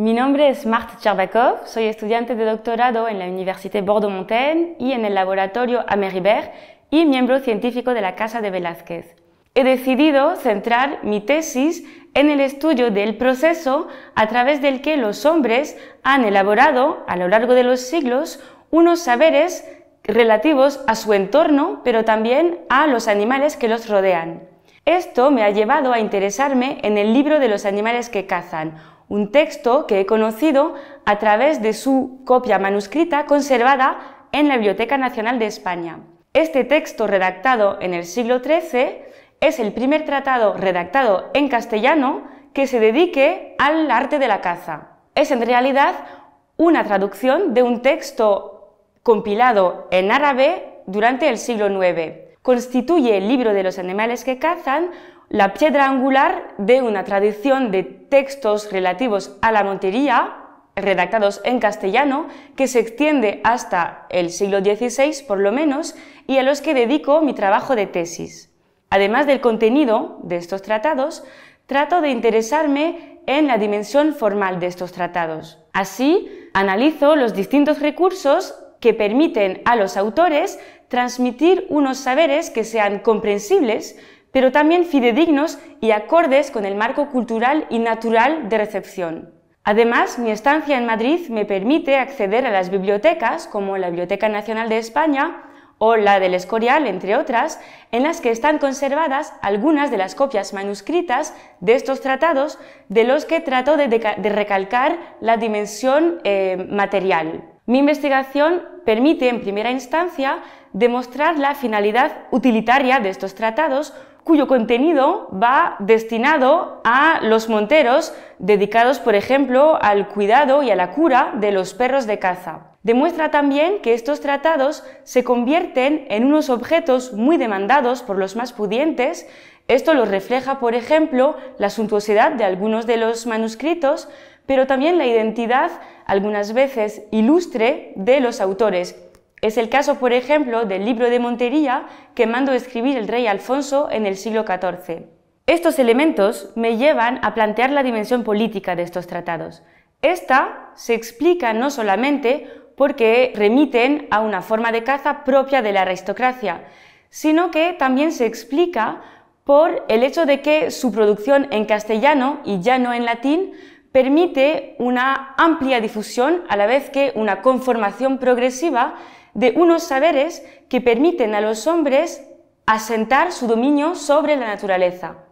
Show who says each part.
Speaker 1: Mi nombre es Mart Cherbakov, soy estudiante de doctorado en la Université Bordeaux-Montaigne y en el laboratorio Ameriber y miembro científico de la Casa de Velázquez. He decidido centrar mi tesis en el estudio del proceso a través del que los hombres han elaborado a lo largo de los siglos unos saberes relativos a su entorno, pero también a los animales que los rodean. Esto me ha llevado a interesarme en el libro de los animales que cazan, un texto que he conocido a través de su copia manuscrita conservada en la Biblioteca Nacional de España. Este texto redactado en el siglo XIII es el primer tratado redactado en castellano que se dedique al arte de la caza. Es en realidad una traducción de un texto compilado en árabe durante el siglo IX constituye el libro de los animales que cazan la piedra angular de una tradición de textos relativos a la montería, redactados en castellano, que se extiende hasta el siglo XVI por lo menos, y a los que dedico mi trabajo de tesis. Además del contenido de estos tratados, trato de interesarme en la dimensión formal de estos tratados. Así, analizo los distintos recursos que permiten a los autores transmitir unos saberes que sean comprensibles, pero también fidedignos y acordes con el marco cultural y natural de recepción. Además, mi estancia en Madrid me permite acceder a las bibliotecas como la Biblioteca Nacional de España o la del Escorial, entre otras, en las que están conservadas algunas de las copias manuscritas de estos tratados de los que trato de, recalcar la dimensión eh, material. Mi investigación permite, en primera instancia, demostrar la finalidad utilitaria de estos tratados, cuyo contenido va destinado a los monteros dedicados, por ejemplo, al cuidado y a la cura de los perros de caza. Demuestra también que estos tratados se convierten en unos objetos muy demandados por los más pudientes. Esto lo refleja, por ejemplo, la suntuosidad de algunos de los manuscritos, pero también la identidad algunas veces ilustre, de los autores. Es el caso, por ejemplo, del libro de Montería que mandó escribir el rey Alfonso en el siglo XIV. Estos elementos me llevan a plantear la dimensión política de estos tratados. Esta se explica no solamente porque remiten a una forma de caza propia de la aristocracia, sino que también se explica por el hecho de que su producción en castellano y ya no en latín permite una amplia difusión a la vez que una conformación progresiva de unos saberes que permiten a los hombres asentar su dominio sobre la naturaleza.